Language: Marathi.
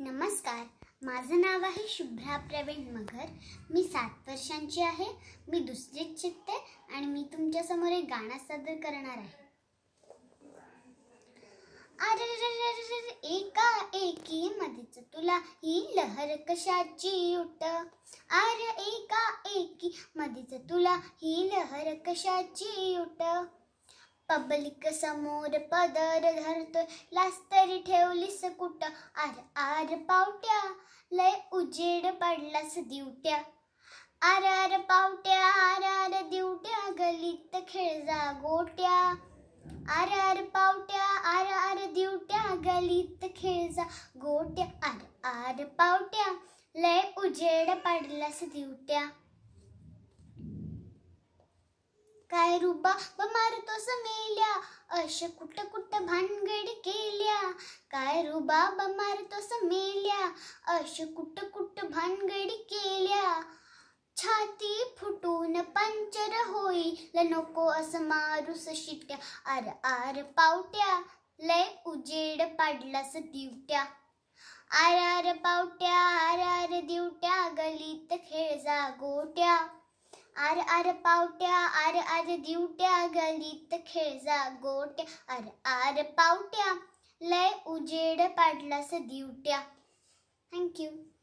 नमस्कार माझं नाव आहे शुभ्रा प्रवीण मगर मी सात वर्षांची आहे मी दुसरीच शिकते आणि मी तुमच्यासमोर एक गाणं सादर करणार आहे अरे एका एकी मध्येच तुला ही लहर कशाची उठ अरे एका एकी मध्येच तुला ही लहर कशाची उठ पब्लिक समोर पदर धरतो लास्तरी ठेवलीस कुट आर आर पावट्या लय उजेड पडलास दिवट्या आर आर पावट्या आर आर दिवट्या गलीत खेळजा गोट्या आर आर पावट्या आर आर दिवट्या गलीत खेळजा गोट्या आर आर पावट्या लय उजेड पडलास दिवट्या रुबा मारतो मेल्या अश कुठ कुठ भानगड केल्या काय रुबा मारतो मेल्या अश कुठ कुठ भानगड केल्या छाती फुटून पंचर ल नको असं मारूस शिट्या आर आर पावट्या लय उजेड पाडलास दिवट्या आर आर पावट्या आर आर दिवट्या गलीत खेळ जा गोट्या आर आर पावट्या आर आर दिवट्या गलीत खेळजा गोट्या आर आर पावट्या लय उजेड पाडलास दिवट्या थँक्यू